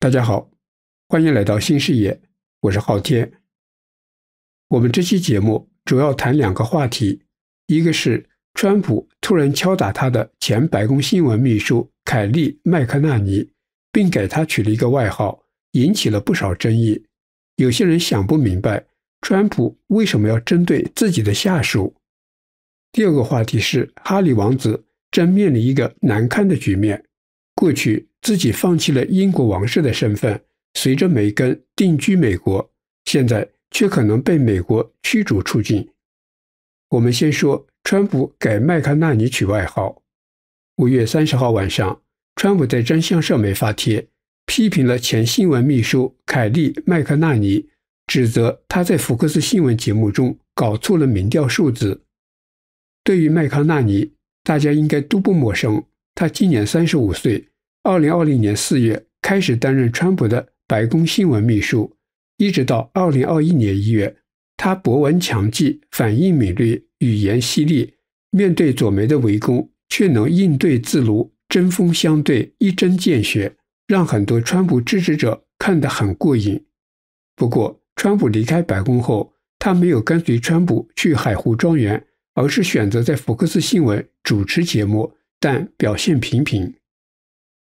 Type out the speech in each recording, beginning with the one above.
大家好，欢迎来到新视野，我是昊天。我们这期节目主要谈两个话题，一个是川普突然敲打他的前白宫新闻秘书凯利·麦克纳尼，并给他取了一个外号，引起了不少争议。有些人想不明白，川普为什么要针对自己的下属。第二个话题是，哈里王子正面临一个难堪的局面。过去自己放弃了英国王室的身份，随着梅根定居美国，现在却可能被美国驱逐出境。我们先说川普给麦康纳尼取外号。五月三十号晚上，川普在真相社美发帖，批评了前新闻秘书凯利·麦康纳尼，指责他在福克斯新闻节目中搞错了民调数字。对于麦康纳尼，大家应该都不陌生。他今年三十五岁。二零二零年四月开始担任川普的白宫新闻秘书，一直到二零二一年一月，他博闻强记、反应敏锐、语言犀利，面对左媒的围攻却能应对自如，针锋相对、一针见血，让很多川普支持者看得很过瘾。不过，川普离开白宫后，他没有跟随川普去海湖庄园，而是选择在福克斯新闻主持节目，但表现平平。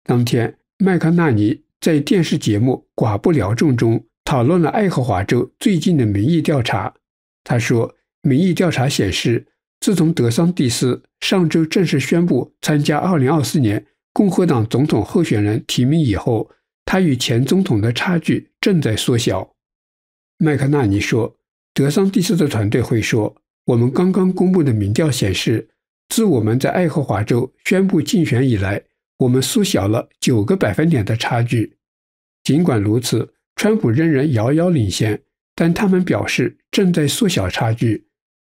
当天，麦康纳尼在电视节目《寡不聊众》中讨论了爱荷华州最近的民意调查。他说，民意调查显示，自从德桑蒂斯上周正式宣布参加2024年共和党总统候选人提名以后，他与前总统的差距正在缩小。麦克纳尼说：“德桑蒂斯的团队会说，我们刚刚公布的民调显示，自我们在爱荷华州宣布竞选以来。”我们缩小了九个百分点的差距。尽管如此，川普仍然遥遥领先，但他们表示正在缩小差距。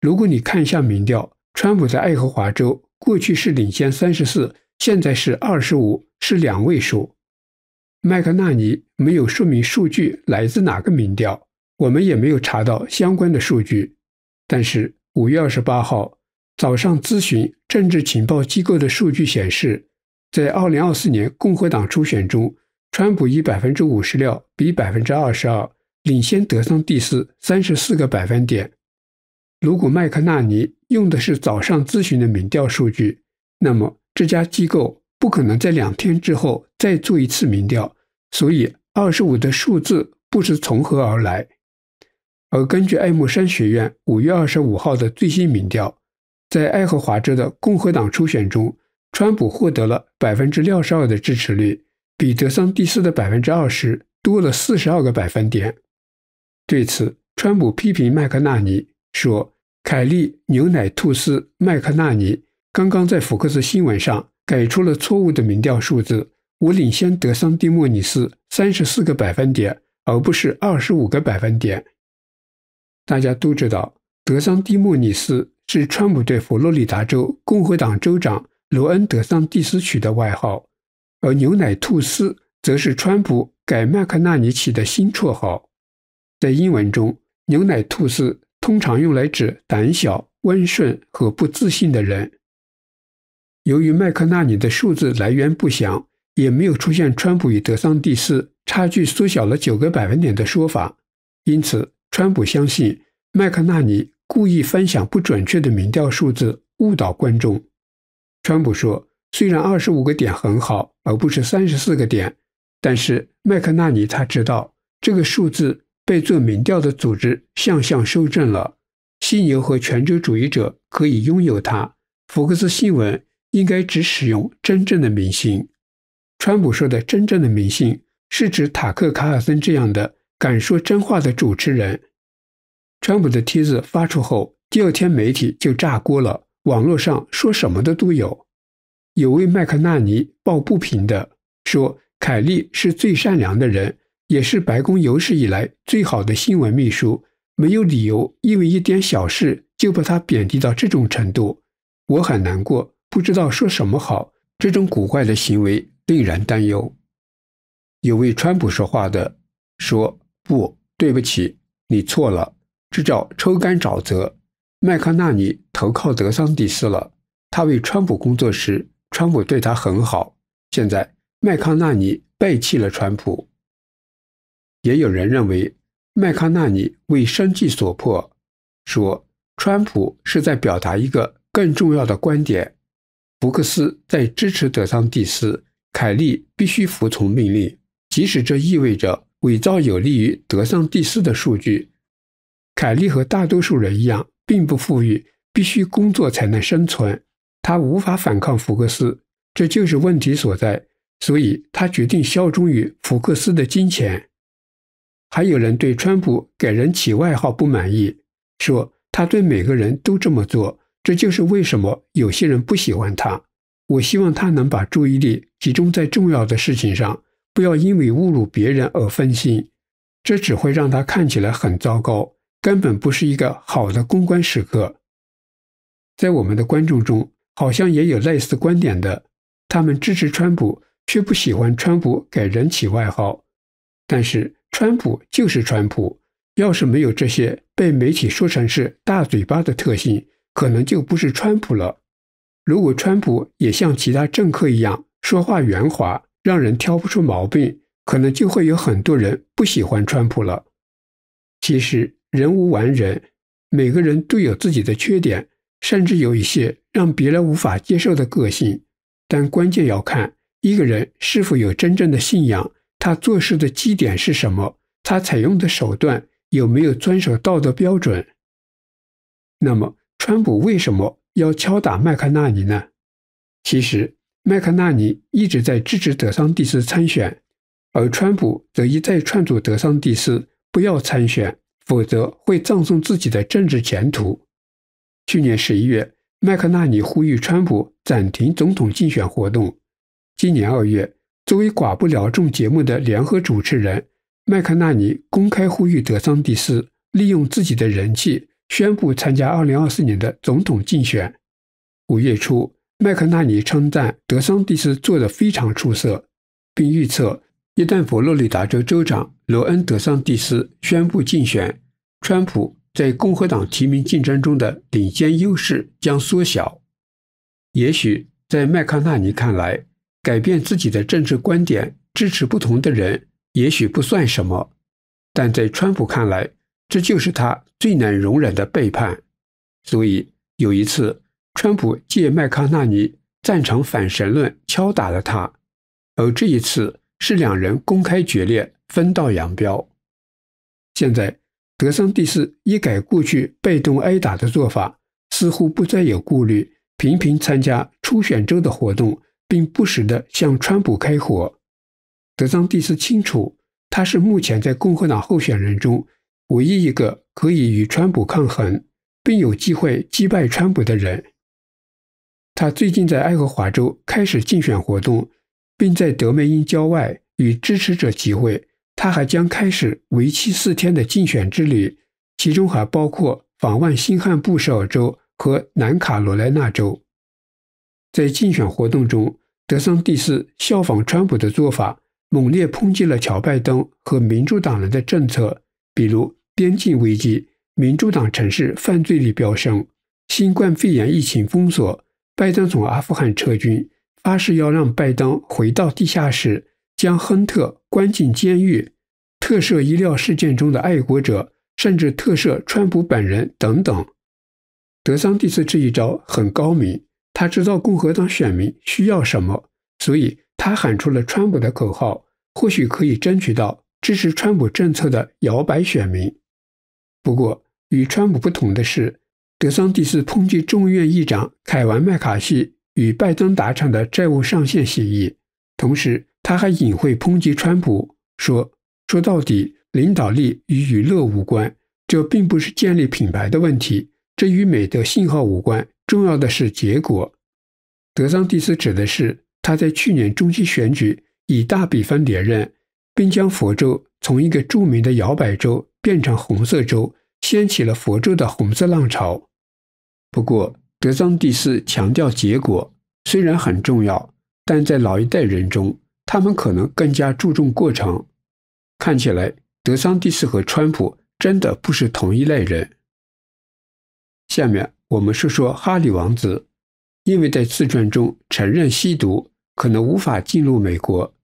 如果你看一下民调，川普在爱荷华州过去是领先三十四，现在是二十五，是两位数。麦克纳尼没有说明数据来自哪个民调，我们也没有查到相关的数据。但是五月二十八号早上咨询政治情报机构的数据显示。在2024年共和党初选中，川普以百分之五十六比百分之二十二领先德桑蒂斯三十四个百分点。如果麦克纳尼用的是早上咨询的民调数据，那么这家机构不可能在两天之后再做一次民调，所以二十五的数字不知从何而来。而根据爱默生学院五月二十五号的最新民调，在爱荷华州的共和党初选中。川普获得了百分之六十二的支持率，比德桑蒂斯的百分之二十多了四十二个百分点。对此，川普批评麦克纳尼说：“凯利牛奶吐司麦克纳尼刚刚在福克斯新闻上给出了错误的民调数字，我领先德桑蒂莫尼斯三十四个百分点，而不是二十五个百分点。”大家都知道，德桑蒂莫尼斯是川普对佛罗里达州共和党州长。罗恩·德桑蒂斯取的外号，而“牛奶吐司”则是川普改麦克纳尼起的新绰号。在英文中，“牛奶吐司”通常用来指胆小、温顺和不自信的人。由于麦克纳尼的数字来源不详，也没有出现川普与德桑蒂斯差距缩小了九个百分点的说法，因此川普相信麦克纳尼故意分享不准确的民调数字，误导观众。川普说：“虽然二十五个点很好，而不是三十四个点，但是麦克纳尼他知道这个数字被做民调的组织向上修正了。犀牛和全州主义者可以拥有它。福克斯新闻应该只使用真正的明星。”川普说的“真正的明星”是指塔克·卡尔森这样的敢说真话的主持人。川普的梯子发出后，第二天媒体就炸锅了。网络上说什么的都有，有为麦克纳尼抱不平的说：“凯利是最善良的人，也是白宫有史以来最好的新闻秘书，没有理由因为一点小事就把他贬低到这种程度。”我很难过，不知道说什么好。这种古怪的行为令人担忧。有为川普说话的说：“不，对不起，你错了，这叫抽干沼泽，麦克纳尼。”投靠德桑蒂斯了。他为川普工作时，川普对他很好。现在麦康纳尼背弃了川普。也有人认为麦康纳尼为生计所迫，说川普是在表达一个更重要的观点：福克斯在支持德桑蒂斯，凯利必须服从命令，即使这意味着伪造有利于德桑蒂斯的数据。凯利和大多数人一样，并不富裕。必须工作才能生存，他无法反抗福克斯，这就是问题所在。所以他决定效忠于福克斯的金钱。还有人对川普给人起外号不满意，说他对每个人都这么做，这就是为什么有些人不喜欢他。我希望他能把注意力集中在重要的事情上，不要因为侮辱别人而分心，这只会让他看起来很糟糕，根本不是一个好的公关时刻。在我们的观众中，好像也有类似观点的。他们支持川普，却不喜欢川普给人起外号。但是川普就是川普，要是没有这些被媒体说成是大嘴巴的特性，可能就不是川普了。如果川普也像其他政客一样说话圆滑，让人挑不出毛病，可能就会有很多人不喜欢川普了。其实人无完人，每个人都有自己的缺点。甚至有一些让别人无法接受的个性，但关键要看一个人是否有真正的信仰，他做事的基点是什么，他采用的手段有没有遵守道德标准。那么，川普为什么要敲打麦克纳尼呢？其实，麦克纳尼一直在支持德桑蒂斯参选，而川普则一再劝阻德桑蒂斯不要参选，否则会葬送自己的政治前途。去年十一月，麦克纳尼呼吁川普暂停总统竞选活动。今年二月，作为《寡不聊众》节目的联合主持人，麦克纳尼公开呼吁德桑蒂斯利用自己的人气宣布参加二零二四年的总统竞选。五月初，麦克纳尼称赞德桑蒂斯做得非常出色，并预测一旦佛罗里达州州长罗恩·德桑蒂斯宣布竞选，川普。在共和党提名竞争中的领先优势将缩小。也许在麦康纳尼看来，改变自己的政治观点、支持不同的人，也许不算什么；但在川普看来，这就是他最难容忍的背叛。所以有一次，川普借麦康纳尼赞成反神论敲打了他，而这一次是两人公开决裂、分道扬镳。现在。德桑蒂斯一改过去被动挨打的做法，似乎不再有顾虑，频频参加初选州的活动，并不时地向川普开火。德桑蒂斯清楚，他是目前在共和党候选人中唯一一个可以与川普抗衡，并有机会击败川普的人。他最近在爱荷华州开始竞选活动，并在德梅因郊外与支持者集会。他还将开始为期四天的竞选之旅，其中还包括访问新罕布什尔州和南卡罗来纳州。在竞选活动中，德桑蒂斯效仿川普的做法，猛烈抨击了乔·拜登和民主党人的政策，比如边境危机、民主党城市犯罪率飙升、新冠肺炎疫情封锁、拜登从阿富汗撤军，发誓要让拜登回到地下室。将亨特关进监狱，特赦医疗事件中的爱国者，甚至特赦川普本人等等。德桑蒂斯这一招很高明，他知道共和党选民需要什么，所以他喊出了川普的口号，或许可以争取到支持川普政策的摇摆选民。不过，与川普不同的是，德桑蒂斯抨击众议院议长凯文·麦卡锡与拜登达成的债务上限协议，同时。他还隐晦抨击川普说：“说到底，领导力与娱乐无关，这并不是建立品牌的问题，这与美的信号无关。重要的是结果。”德桑蒂斯指的是他在去年中期选举以大比分连任，并将佛州从一个著名的摇摆州变成红色州，掀起了佛州的红色浪潮。不过，德桑蒂斯强调，结果虽然很重要，但在老一代人中。他们可能更加注重过程。看起来，德桑蒂斯和川普真的不是同一类人。下面我们说说哈里王子，因为在自传中承认吸毒，可能无法进入美国。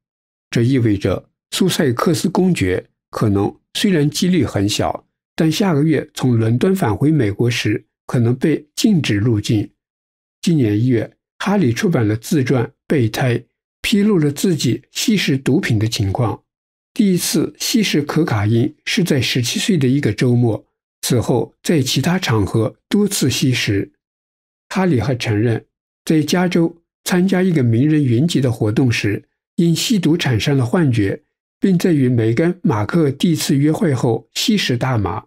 这意味着苏塞克斯公爵可能虽然几率很小，但下个月从伦敦返回美国时可能被禁止入境。今年一月，哈里出版了自传《备胎》。披露了自己吸食毒品的情况。第一次吸食可卡因是在十七岁的一个周末，此后在其他场合多次吸食。哈里还承认，在加州参加一个名人云集的活动时，因吸毒产生了幻觉，并在与梅根·马克第一次约会后吸食大麻。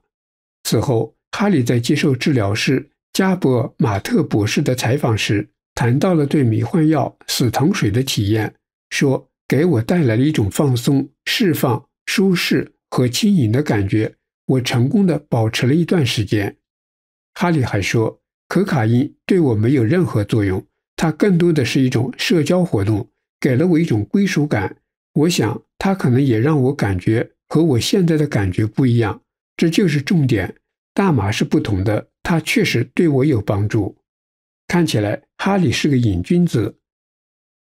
此后，哈里在接受治疗师加伯·马特博士的采访时。谈到了对迷幻药死糖水的体验，说给我带来了一种放松、释放、舒适和轻盈的感觉。我成功的保持了一段时间。哈利还说，可卡因对我没有任何作用，它更多的是一种社交活动，给了我一种归属感。我想，它可能也让我感觉和我现在的感觉不一样。这就是重点，大麻是不同的，它确实对我有帮助。看起来。哈里是个瘾君子，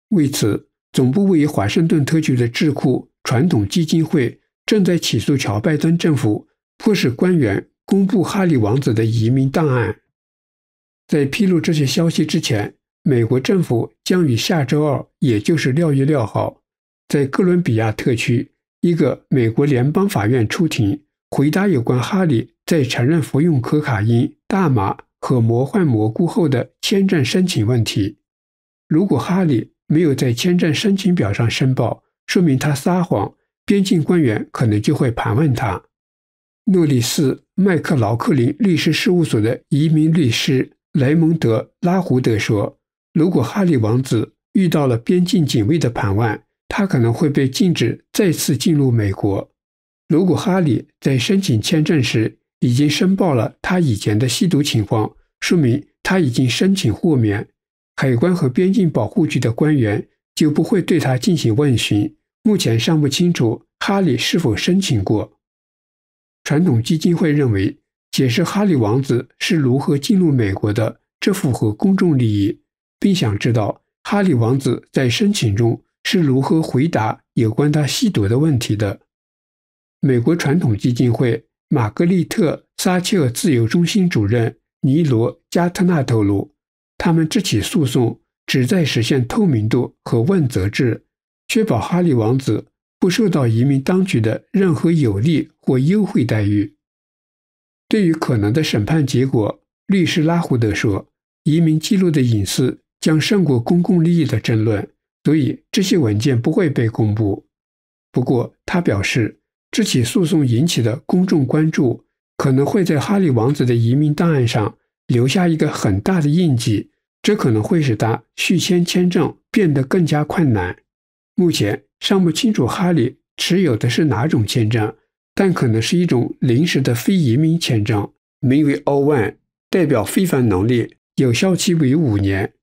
为此，总部位于华盛顿特区的智库传统基金会正在起诉乔拜登政府，迫使官员公布哈里王子的移民档案。在披露这些消息之前，美国政府将于下周二，也就是六月六号，在哥伦比亚特区一个美国联邦法院出庭，回答有关哈里在承认服用可卡因、大麻。和魔幻蘑菇后的签证申请问题。如果哈利没有在签证申请表上申报，说明他撒谎，边境官员可能就会盘问他。诺里斯麦克劳克林律师事务所的移民律师莱蒙德拉胡德说：“如果哈利王子遇到了边境警卫的盘问，他可能会被禁止再次进入美国。如果哈利在申请签证时。”已经申报了他以前的吸毒情况，说明他已经申请豁免，海关和边境保护局的官员就不会对他进行问询。目前尚不清楚哈里是否申请过。传统基金会认为，解释哈里王子是如何进入美国的，这符合公众利益，并想知道哈里王子在申请中是如何回答有关他吸毒的问题的。美国传统基金会。玛格丽特·撒切尔自由中心主任尼罗·加特纳透露，他们这起诉讼旨在实现透明度和问责制，确保哈利王子不受到移民当局的任何有利或优惠待遇。对于可能的审判结果，律师拉胡德说：“移民记录的隐私将胜过公共利益的争论，所以这些文件不会被公布。”不过，他表示。这起诉讼引起的公众关注可能会在哈利王子的移民档案上留下一个很大的印记，这可能会使他续签签证变得更加困难。目前尚不清楚哈利持有的是哪种签证，但可能是一种临时的非移民签证，名为 O-1，代表非凡能力，有效期为五年。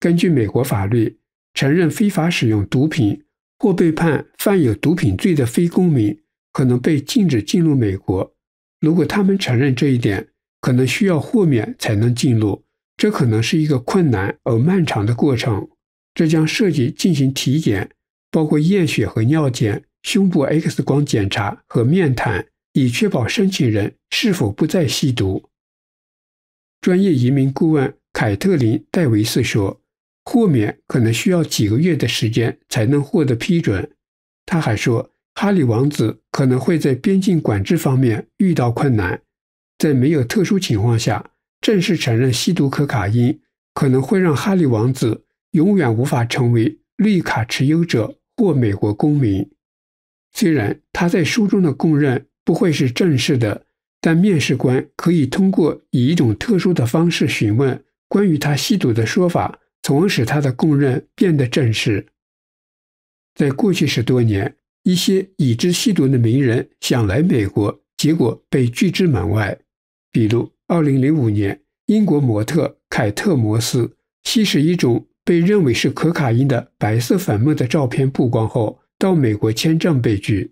根据美国法律，承认非法使用毒品。或被判犯有毒品罪的非公民，可能被禁止进入美国。如果他们承认这一点，可能需要豁免才能进入。这可能是一个困难而漫长的过程。这将涉及进行体检，包括验血和尿检、胸部 X 光检查和面谈，以确保申请人是否不再吸毒。专业移民顾问凯特琳·戴维斯说。豁免可能需要几个月的时间才能获得批准。他还说，哈里王子可能会在边境管制方面遇到困难。在没有特殊情况下，正式承认吸毒可卡因可能会让哈里王子永远无法成为绿卡持有者或美国公民。虽然他在书中的供认不会是正式的，但面试官可以通过以一种特殊的方式询问关于他吸毒的说法。从而使他的供认变得正式。在过去十多年，一些已知吸毒的名人想来美国，结果被拒之门外。比如，二零零五年，英国模特凯特·摩斯吸食一种被认为是可卡因的白色粉末的照片曝光后，到美国签证被拒；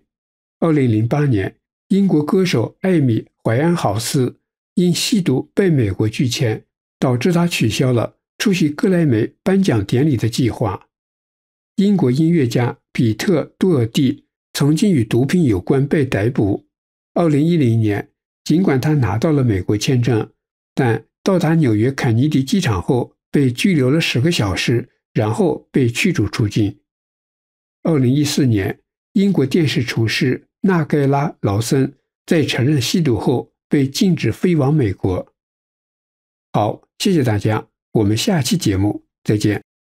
二零零八年，英国歌手艾米·怀安豪斯因吸毒被美国拒签，导致他取消了。出席格莱美颁奖典礼的计划。英国音乐家比特·杜尔蒂曾经与毒品有关，被逮捕。2010年，尽管他拿到了美国签证，但到达纽约肯尼迪机场后被拘留了十个小时，然后被驱逐出境。2014年，英国电视厨师纳盖拉·劳森在承认吸毒后被禁止飞往美国。好，谢谢大家。我们下期节目再见。